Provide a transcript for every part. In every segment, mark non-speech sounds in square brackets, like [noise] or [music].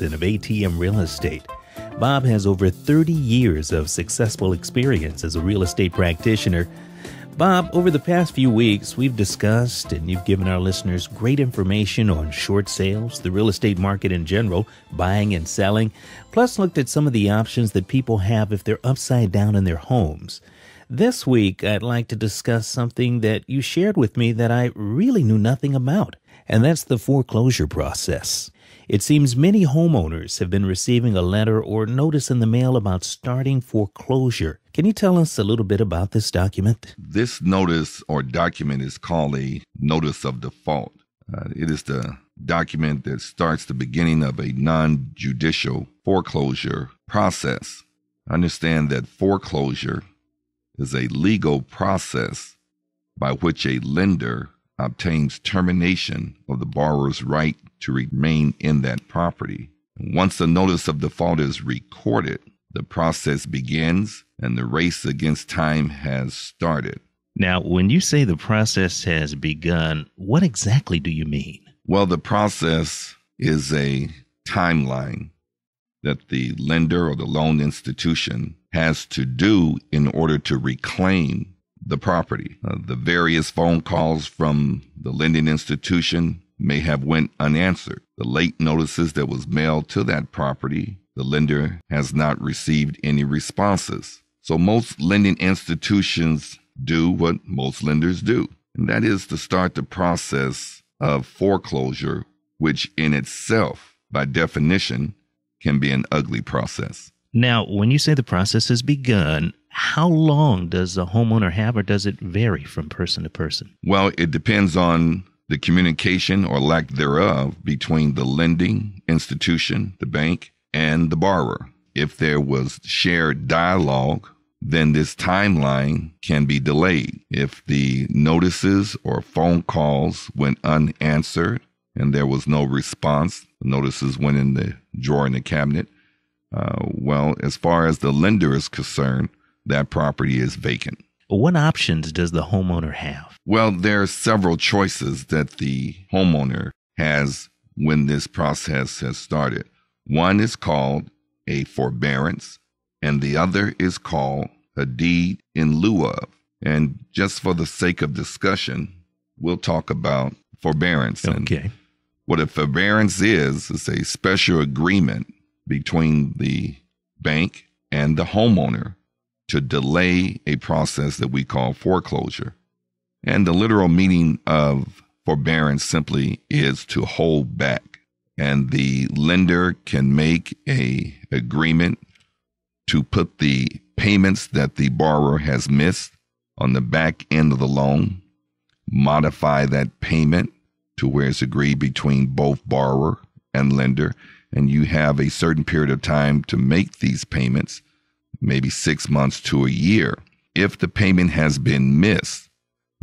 of ATM real estate. Bob has over 30 years of successful experience as a real estate practitioner. Bob, over the past few weeks, we've discussed and you've given our listeners great information on short sales, the real estate market in general, buying and selling, plus looked at some of the options that people have if they're upside down in their homes. This week, I'd like to discuss something that you shared with me that I really knew nothing about, and that's the foreclosure process. It seems many homeowners have been receiving a letter or notice in the mail about starting foreclosure. Can you tell us a little bit about this document? This notice or document is called a notice of default. Uh, it is the document that starts the beginning of a non judicial foreclosure process. Understand that foreclosure is a legal process by which a lender obtains termination of the borrower's right to remain in that property. Once a notice of default is recorded, the process begins and the race against time has started. Now, when you say the process has begun, what exactly do you mean? Well, the process is a timeline that the lender or the loan institution has to do in order to reclaim the property. Uh, the various phone calls from the lending institution may have went unanswered. The late notices that was mailed to that property, the lender has not received any responses. So most lending institutions do what most lenders do, and that is to start the process of foreclosure, which in itself, by definition, can be an ugly process. Now, when you say the process has begun, how long does the homeowner have, or does it vary from person to person? Well, it depends on the communication or lack thereof between the lending institution, the bank, and the borrower. If there was shared dialogue, then this timeline can be delayed. If the notices or phone calls went unanswered and there was no response, notices went in the drawer in the cabinet. Uh, well, as far as the lender is concerned, that property is vacant. What options does the homeowner have? Well, there are several choices that the homeowner has when this process has started. One is called a forbearance, and the other is called a deed in lieu of. And just for the sake of discussion, we'll talk about forbearance. Okay. And what a forbearance is, is a special agreement between the bank and the homeowner to delay a process that we call foreclosure. And the literal meaning of forbearance simply is to hold back. And the lender can make a agreement to put the payments that the borrower has missed on the back end of the loan, modify that payment to where it's agreed between both borrower and lender, and you have a certain period of time to make these payments maybe six months to a year. If the payment has been missed,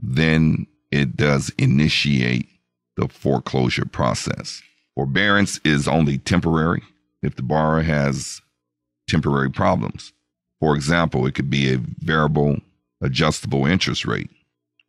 then it does initiate the foreclosure process. Forbearance is only temporary if the borrower has temporary problems. For example, it could be a variable adjustable interest rate,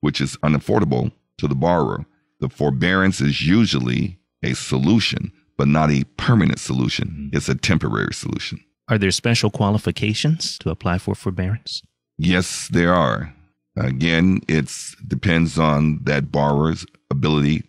which is unaffordable to the borrower. The forbearance is usually a solution, but not a permanent solution. Mm-hmm. It's a temporary solution. Are there special qualifications to apply for forbearance? Yes, there are. Again, it depends on that borrower's ability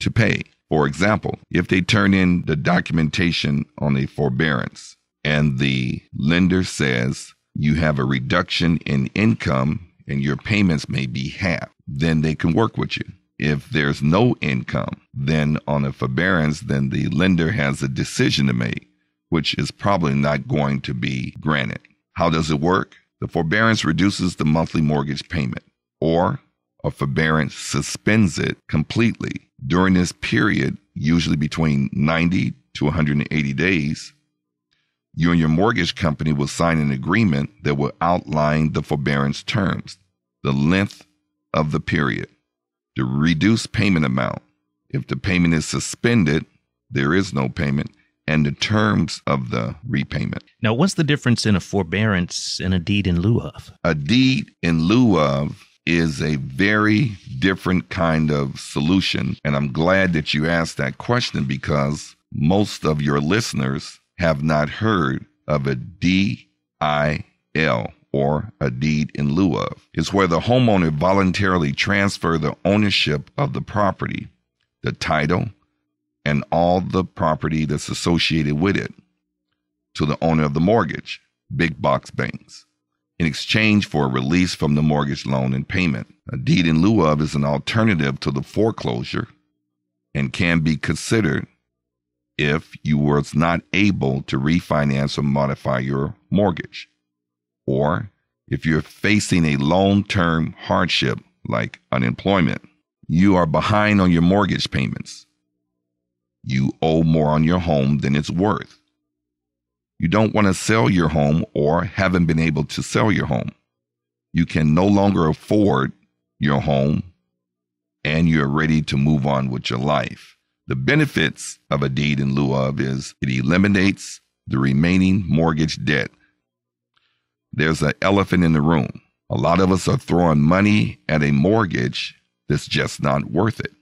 to pay. For example, if they turn in the documentation on a forbearance and the lender says you have a reduction in income and your payments may be half, then they can work with you. If there's no income, then on a forbearance, then the lender has a decision to make which is probably not going to be granted. How does it work? The forbearance reduces the monthly mortgage payment, or a forbearance suspends it completely. During this period, usually between 90 to 180 days, you and your mortgage company will sign an agreement that will outline the forbearance terms, the length of the period, the reduced payment amount. If the payment is suspended, there is no payment, and the terms of the repayment. Now, what's the difference in a forbearance and a deed in lieu of? A deed in lieu of is a very different kind of solution. And I'm glad that you asked that question because most of your listeners have not heard of a DIL or a deed in lieu of. It's where the homeowner voluntarily transfer the ownership of the property, the title, and all the property that's associated with it to the owner of the mortgage, big box banks, in exchange for a release from the mortgage loan and payment. A deed in lieu of is an alternative to the foreclosure and can be considered if you were not able to refinance or modify your mortgage, or if you're facing a long term hardship like unemployment. You are behind on your mortgage payments you owe more on your home than it's worth. You don't want to sell your home or haven't been able to sell your home. You can no longer afford your home and you're ready to move on with your life. The benefits of a deed in lieu of is it eliminates the remaining mortgage debt. There's an elephant in the room. A lot of us are throwing money at a mortgage that's just not worth it.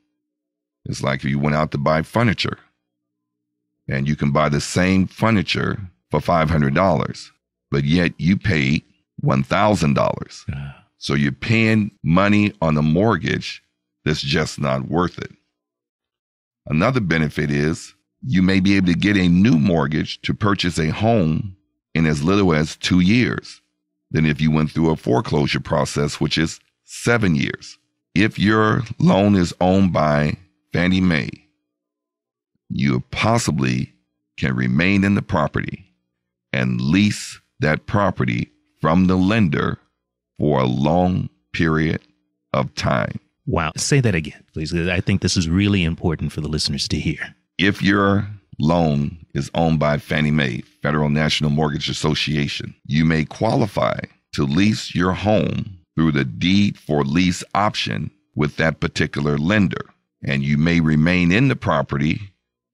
It's like if you went out to buy furniture and you can buy the same furniture for $500, but yet you pay $1,000. Yeah. So you're paying money on a mortgage that's just not worth it. Another benefit is you may be able to get a new mortgage to purchase a home in as little as two years than if you went through a foreclosure process, which is seven years. If your loan is owned by Fannie Mae, you possibly can remain in the property and lease that property from the lender for a long period of time. Wow. Say that again, please. I think this is really important for the listeners to hear. If your loan is owned by Fannie Mae, Federal National Mortgage Association, you may qualify to lease your home through the deed for lease option with that particular lender and you may remain in the property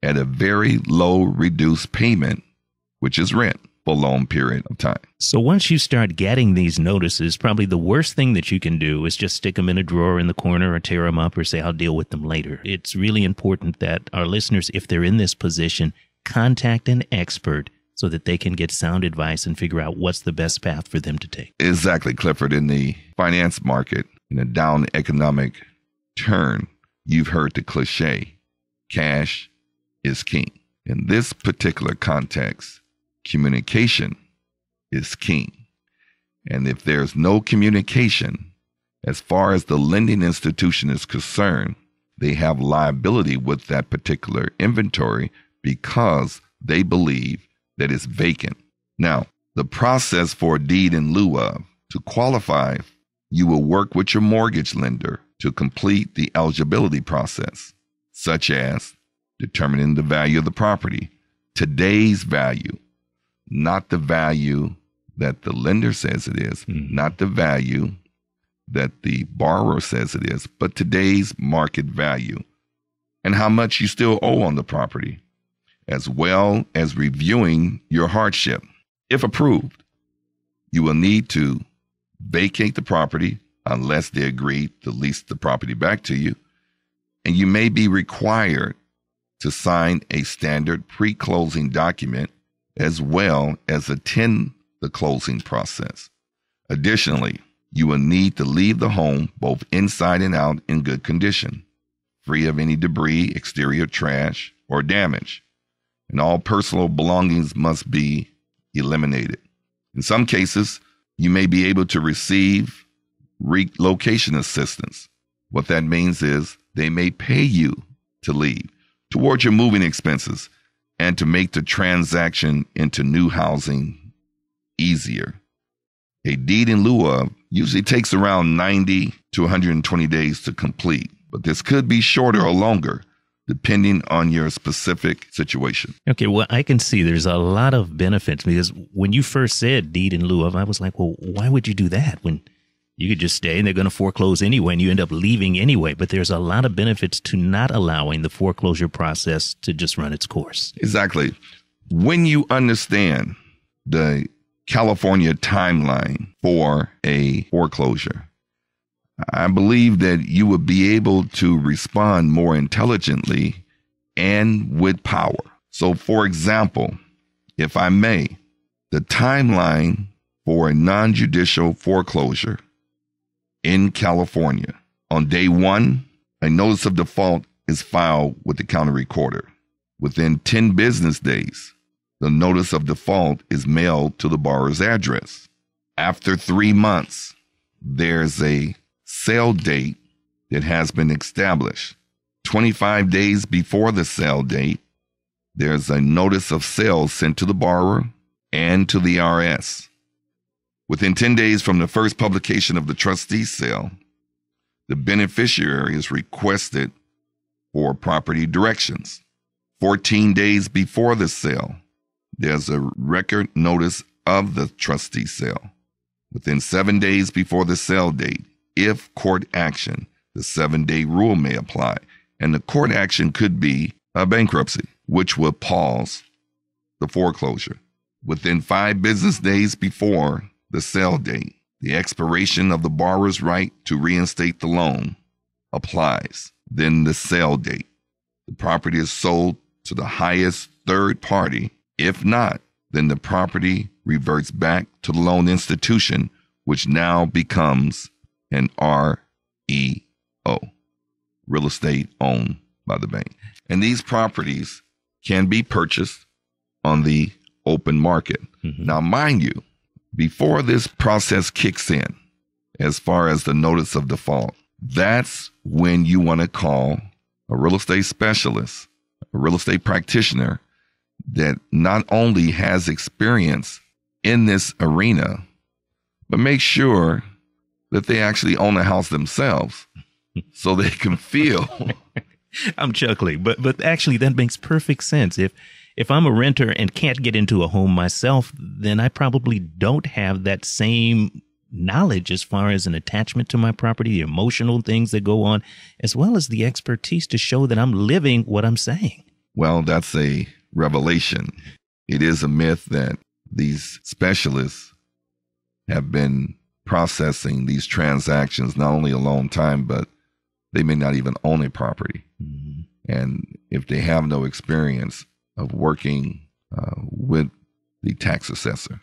at a very low reduced payment, which is rent for a long period of time. So once you start getting these notices, probably the worst thing that you can do is just stick them in a drawer in the corner or tear them up or say, I'll deal with them later. It's really important that our listeners, if they're in this position, contact an expert so that they can get sound advice and figure out what's the best path for them to take. Exactly, Clifford. In the finance market, in a down economic turn, you've heard the cliche cash is king. In this particular context, communication is king. And if there's no communication, as far as the lending institution is concerned, they have liability with that particular inventory because they believe that it's vacant. Now, the process for a deed in lieu of to qualify, you will work with your mortgage lender to complete the eligibility process, such as determining the value of the property, today's value, not the value that the lender says it is, mm-hmm. not the value that the borrower says it is, but today's market value and how much you still owe on the property, as well as reviewing your hardship. If approved, you will need to vacate the property unless they agree to lease the property back to you. And you may be required to sign a standard pre closing document as well as attend the closing process. Additionally, you will need to leave the home both inside and out in good condition, free of any debris, exterior trash, or damage. And all personal belongings must be eliminated. In some cases, you may be able to receive relocation assistance. What that means is they may pay you to leave towards your moving expenses and to make the transaction into new housing easier. A deed in lieu of usually takes around 90 to 120 days to complete, but this could be shorter or longer depending on your specific situation. Okay, well, I can see there's a lot of benefits because when you first said deed in lieu of, I was like, well, why would you do that when you could just stay and they're going to foreclose anyway and you end up leaving anyway. But there's a lot of benefits to not allowing the foreclosure process to just run its course. Exactly. When you understand the California timeline for a foreclosure, I believe that you would be able to respond more intelligently and with power. So, for example, if I may, the timeline for a non judicial foreclosure in California. On day one, a notice of default is filed with the county recorder. Within 10 business days, the notice of default is mailed to the borrower's address. After three months, there's a sale date that has been established. 25 days before the sale date, there's a notice of sale sent to the borrower and to the RS. Within 10 days from the first publication of the trustee sale, the beneficiary is requested for property directions. 14 days before the sale, there's a record notice of the trustee sale. Within seven days before the sale date, if court action, the seven day rule may apply, and the court action could be a bankruptcy, which will pause the foreclosure. Within five business days before the sale date, the expiration of the borrower's right to reinstate the loan applies, then the sale date. The property is sold to the highest third party. If not, then the property reverts back to the loan institution, which now becomes an REO, real estate owned by the bank. And these properties can be purchased on the open market. Mm-hmm. Now, mind you, before this process kicks in, as far as the notice of default, that's when you want to call a real estate specialist, a real estate practitioner that not only has experience in this arena, but make sure that they actually own a house themselves [laughs] so they can feel. I'm chuckling, but but actually that makes perfect sense. If if I'm a renter and can't get into a home myself, then I probably don't have that same knowledge as far as an attachment to my property, the emotional things that go on, as well as the expertise to show that I'm living what I'm saying. Well, that's a revelation. It is a myth that these specialists have been processing these transactions not only a long time, but they may not even own a property. Mm-hmm. And if they have no experience, of working uh, with the tax assessor,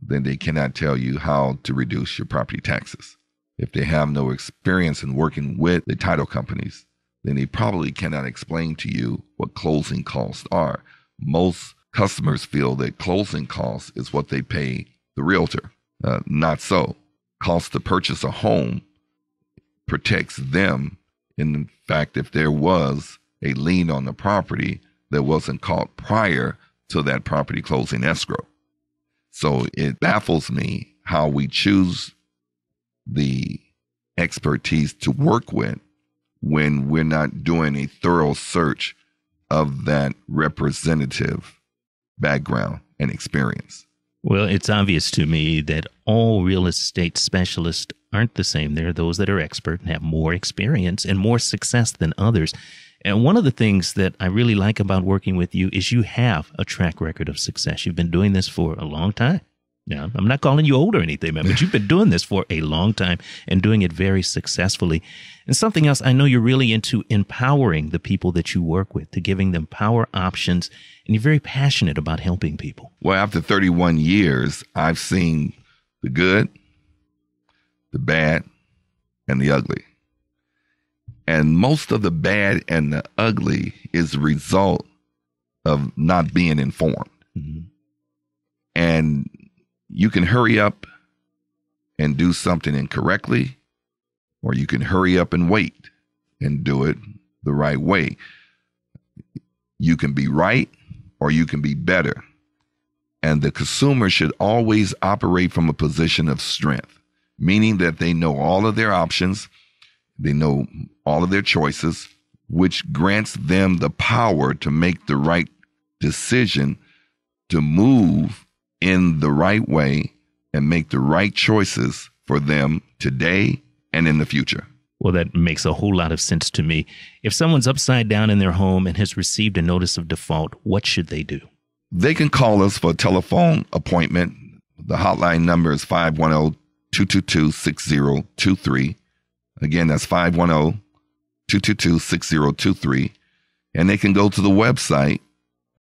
then they cannot tell you how to reduce your property taxes. If they have no experience in working with the title companies, then they probably cannot explain to you what closing costs are. Most customers feel that closing costs is what they pay the realtor. Uh, not so. Cost to purchase a home protects them. In fact, if there was a lien on the property, that wasn't caught prior to that property closing escrow. So it baffles me how we choose the expertise to work with when we're not doing a thorough search of that representative background and experience. Well, it's obvious to me that all real estate specialists aren't the same. There are those that are expert and have more experience and more success than others. And one of the things that I really like about working with you is you have a track record of success. You've been doing this for a long time. Now, I'm not calling you old or anything, man, but you've been doing this for a long time and doing it very successfully. And something else I know you're really into empowering the people that you work with, to giving them power options, and you're very passionate about helping people. Well, after 31 years, I've seen the good, the bad, and the ugly. And most of the bad and the ugly is the result of not being informed. Mm-hmm. And you can hurry up and do something incorrectly, or you can hurry up and wait and do it the right way. You can be right or you can be better. And the consumer should always operate from a position of strength, meaning that they know all of their options they know all of their choices, which grants them the power to make the right decision, to move in the right way, and make the right choices for them today and in the future. Well, that makes a whole lot of sense to me. If someone's upside down in their home and has received a notice of default, what should they do? They can call us for a telephone appointment. The hotline number is 510 222 6023. Again, that's 510 222 6023. And they can go to the website